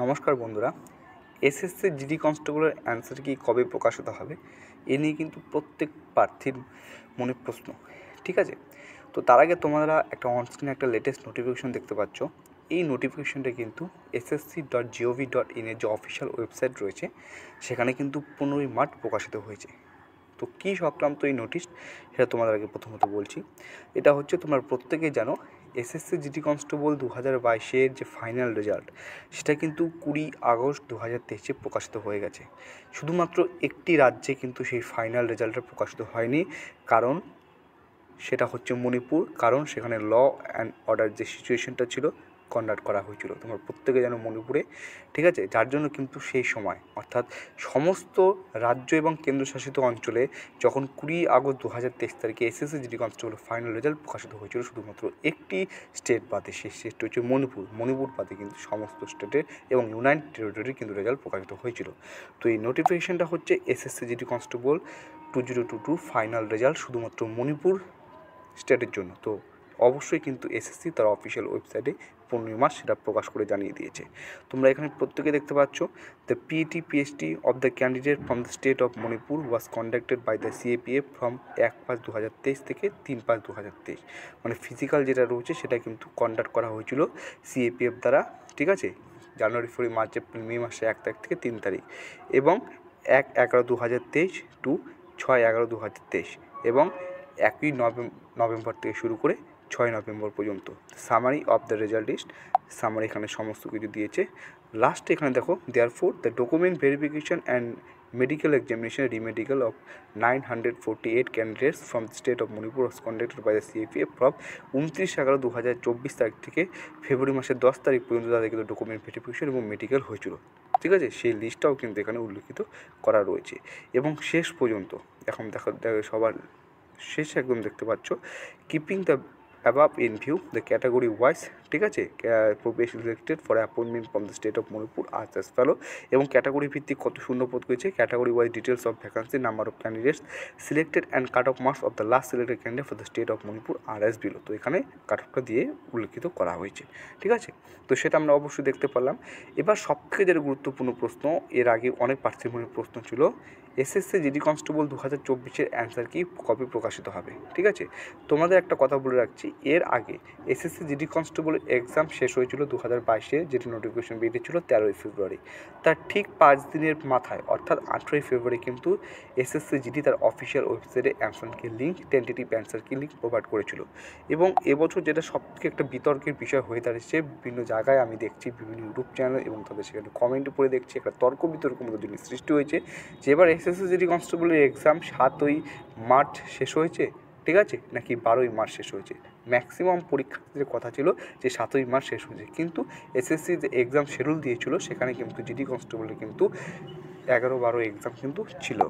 নমস্কার বন্ধুরা SSC GD কনস্টেবলের অ্যান্সার কি কবে প্রকাশিত হবে এ নিয়ে কিন্তু প্রত্যেক প্রার্থীর মনে প্রশ্ন ঠিক আছে তো তার আগে তোমরা একটা অনস্ক্রিনে একটা লেটেস্ট নোটিফিকেশন দেখতে পাচ্ছ এই নোটিফিকেশনটা কিন্তু এসএসসি ডট জিওভি ডট ইনের যে অফিসিয়াল ওয়েবসাইট রয়েছে সেখানে কিন্তু পনেরোই মার্চ প্রকাশিত হয়েছে তো কী সংক্রান্ত এই নোটিশ সেটা তোমাদের আগে প্রথমত বলছি এটা হচ্ছে তোমরা প্রত্যেকেই জানো এসএসসি জিডি কনস্টেবল দু হাজার বাইশের যে ফাইনাল রেজাল্ট সেটা কিন্তু কুড়ি আগস্ট দু হাজার তেইশে প্রকাশিত হয়ে গেছে শুধুমাত্র একটি রাজ্যে কিন্তু সেই ফাইনাল রেজাল্টটা প্রকাশিত হয়নি কারণ সেটা হচ্ছে মণিপুর কারণ সেখানে ল অ্যান্ড অর্ডার যে সিচুয়েশনটা ছিল কন্ডাক্ট করা হয়েছিল তোমার প্রত্যেকে যেন মনে পড়ে ঠিক আছে যার জন্য কিন্তু সেই সময় অর্থাৎ সমস্ত রাজ্য এবং কেন্দ্রশাসিত অঞ্চলে যখন কুড়ি আগস্ট দু হাজার তেইশ তারিখে SSC GD constable final result প্রকাশিত হয়েছিল শুধুমাত্র একটি স্টেট বাদে সেই স্টেটটি হচ্ছে মণিপুর মণিপুর বাদে কিন্তু সমস্ত স্টেটে এবং ইউনাইটেড টেরিটরির কিন্তু রেজাল্ট প্রকাশিত হয়েছিল তো এই নোটিফিকেশনটা হচ্ছে SSC GD constable two zero two two final result শুধুমাত্র মণিপুর স্টেটের জন্য তো অবশ্যই কিন্তু এসএসসি তার অফিসিয়াল ওয়েবসাইটে পূর্ণিমা সেটা প্রকাশ করে জানিয়ে দিয়েছে তোমরা এখানে প্রত্যেকে দেখতে পাচ্ছ the PT PST of the candidate from the state of Manipur was conducted by the CAPF from এক পাঁচ দু হাজার তেইশ থেকে তিন পাঁচ দু হাজার তেইশ মানে ফিজিক্যাল যেটা রয়েছে সেটা কিন্তু কন্ডাক্ট করা হয়েছিল সিএপিএফ দ্বারা ঠিক আছে জানুয়ারি ফেব্রুয়ারি মার্চ এপ্রিল মে মাসে এক তারিখ থেকে তিন তারিখ এবং এক এগারো দু হাজার তেইশ টু ছয় এগারো দু হাজার তেইশ এবং একই নভেম্বর থেকে শুরু করে ছয় নভেম্বর পর্যন্ত summary of the result list summary এখানে সমস্ত কিছু দিয়েছে লাস্ট এখানে দেখো there for the document verification and medical examination remedical of nine hundred forty eight candidates from state of Manipur conducted by the CAPF from উনত্রিশ এগারো দু হাজার চব্বিশ তারিখ থেকে ফেব্রুয়ারি মাসের দশ তারিখ পর্যন্ত তাদের কিন্তু ডকুমেন্ট ভেরিফিকেশন এবং মেডিকেল হয়েছিল ঠিক আছে সেই লিস্টটাও কিন্তু এখানে উল্লেখিত করা রয়েছে এবং শেষ পর্যন্ত এখন দেখা সবার শেষ একদম দেখতে পাচ্ছ keeping the above in view the category wise ঠিক আছে probation selected for appointment from the state of Manipur আর্টস অ্যাস ফেলো এবং ক্যাটাগরি ভিত্তিক কত শূন্য পদ হয়েছে category wise details of vacancy number of candidates selected and cut off marks of the last selected candidate for the state of Manipur are as below তো এখানে কাট অফটা দিয়ে উল্লেখিত করা হয়েছে ঠিক আছে তো সেটা আমরা অবশ্যই দেখতে পারলাম এবার সবথেকে যেটা গুরুত্বপূর্ণ প্রশ্ন এর আগে অনেক প্রার্থীমূলক প্রশ্ন ছিল এসএসসি জিডি কনস্টেবল দু হাজার চব্বিশের অ্যান্সার কি কবে প্রকাশিত হবে ঠিক আছে তোমাদের একটা কথা বলে রাখছি এর আগে এসএসসি জিডি কনস্টেবল এক্সাম শেষ হয়েছিল দু হাজার বাইশে যেটি নোটিফিকেশন বেরিয়েছিল তেরোই ফেব্রুয়ারি তার ঠিক পাঁচ দিনের মাথায় অর্থাৎ আঠেরোই ফেব্রুয়ারি কিন্তু এসএসসি জিডি তার অফিসিয়াল ওয়েবসাইটে answer key link tentative answer key link provide করেছিল এবং এবছর যেটা সবথেকে একটা বিতর্কের বিষয় হয়ে দাঁড়িয়েছে বিভিন্ন জায়গায় আমি দেখছি বিভিন্ন ইউটিউব চ্যানেল এবং তাদের সেখানে কমেন্ট পড়ে দেখছি একটা তর্ক বিতর্ক মতো জিনিস সৃষ্টি হয়েছে যে এবার এসএসসি জিডি কনস্টেবলের এক্সাম সাতই মার্চ শেষ হয়েছে ঠিক আছে নাকি বারোই মার্চ শেষ হয়েছে ম্যাক্সিমাম পরীক্ষার্থীদের কথা ছিল যে সাতই মাস শেষ হয়েছে কিন্তু এসএসসি যে এক্সাম শিডিউল দিয়েছিল সেখানে কিন্তু জিডি কনস্টেবলের কিন্তু এগারো বারো এক্সাম কিন্তু ছিল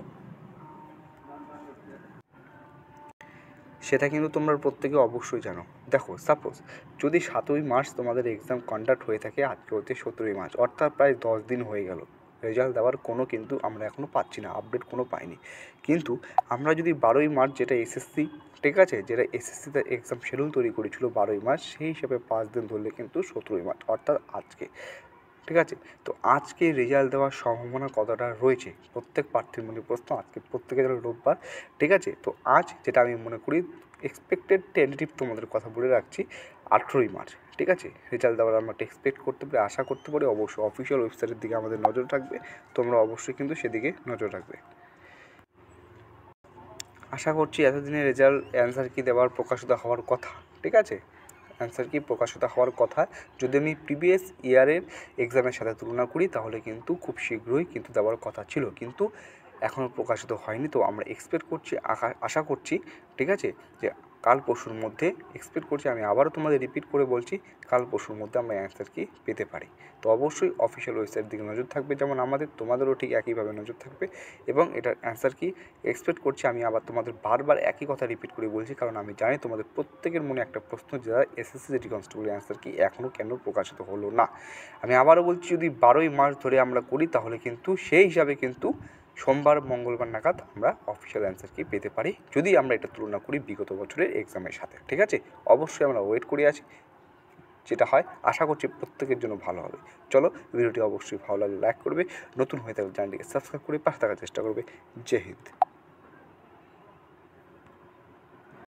সেটা কিন্তু তোমরা প্রত্যেকে অবশ্যই জানো দেখো সাপোজ যদি সাতই মার্চ তোমাদের এক্সাম কন্ডাক্ট হয়ে থাকে আজকে হচ্ছে সতেরোই মার্চ অর্থাৎ প্রায় দশ দিন হয়ে গেল রেজাল্ট দেওয়ার কোনো কিন্তু আমরা এখনও পাচ্ছি না আপডেট কোনো পাইনি কিন্তু আমরা যদি বারোই মার্চ যেটা এসএসসি ঠিক আছে যেটা এসএসসিতে এক্সাম শেডিউল তৈরি করেছিল বারোই মার্চ সেই হিসাবে পাঁচ দিন ধরলে কিন্তু সতেরোই মার্চ অর্থাৎ আজকে ঠিক আছে তো আজকে রেজাল্ট দেওয়ার সম্ভাবনা কতটা রয়েছে প্রত্যেক প্রার্থীর মনে প্রশ্ন আজকে প্রত্যেকে যেন রোববার ঠিক আছে তো আজ যেটা আমি মনে করি এক্সপেক্টেড টেন্টেটিভ তোমাদের কথা বলে রাখছি আঠেরোই মার্চ ঠিক আছে রেজাল্ট দেওয়ার আমরা এক্সপেক্ট করতে পারি আশা করতে পারি অবশ্যই অফিসিয়াল ওয়েবসাইটের দিকে আমাদের নজর থাকবে তোমরা অবশ্যই কিন্তু সেদিকে নজর রাখবে আশা করছি এতদিনের রেজাল্ট অ্যান্সার কি দেওয়ার প্রকাশিত হওয়ার কথা ঠিক আছে অ্যান্সার কি প্রকাশিত হওয়ার কথা যদি আমি প্রিভিয়াস ইয়ারের এক্সামের সাথে তুলনা করি তাহলে কিন্তু খুব শীঘ্রই কিন্তু দেওয়ার কথা ছিল কিন্তু এখনও প্রকাশিত হয়নি তো আমরা এক্সপেক্ট করছি আশা করছি ঠিক আছে যে কাল পরশুর মধ্যে এক্সপেক্ট করছি আমি আবারও তোমাদের রিপিট করে বলছি কাল পরশুর মধ্যে আমরা অ্যান্সার কি পেতে পারি তো অবশ্যই অফিসিয়াল ওয়েবসাইট দিকে নজর থাকবে যেমন আমাদের তোমাদেরও ঠিক একইভাবে নজর থাকবে এবং এটার অ্যান্সার কি এক্সপেক্ট করছি আমি আবার তোমাদের বারবার একই কথা রিপিট করে বলছি কারণ আমি জানি তোমাদের প্রত্যেকের মনে একটা প্রশ্ন যারা এসএসসি জিটি কনস্টেবলের অ্যান্সার কি এখনও কেন প্রকাশিত হলো না আমি আবারও বলছি যদি বারোই মার্চ ধরে আমরা করি তাহলে কিন্তু সেই হিসাবে কিন্তু সোমবার মঙ্গলবার নাগাদ আমরা অফিসিয়াল অ্যান্সার কি পেতে পারি যদি আমরা এটা তুলনা করি বিগত বছরের এক্সামের সাথে ঠিক আছে অবশ্যই আমরা ওয়েট করে আছি যেটা হয় আশা করছি প্রত্যেকের জন্য ভালো হবে চলো ভিডিওটি অবশ্যই ভালো লাগলে লাইক করবে নতুন হয়ে থাকলে চ্যানেলটিকে সাবস্ক্রাইব করে পাশে থাকার চেষ্টা করবে জয় হিন্দ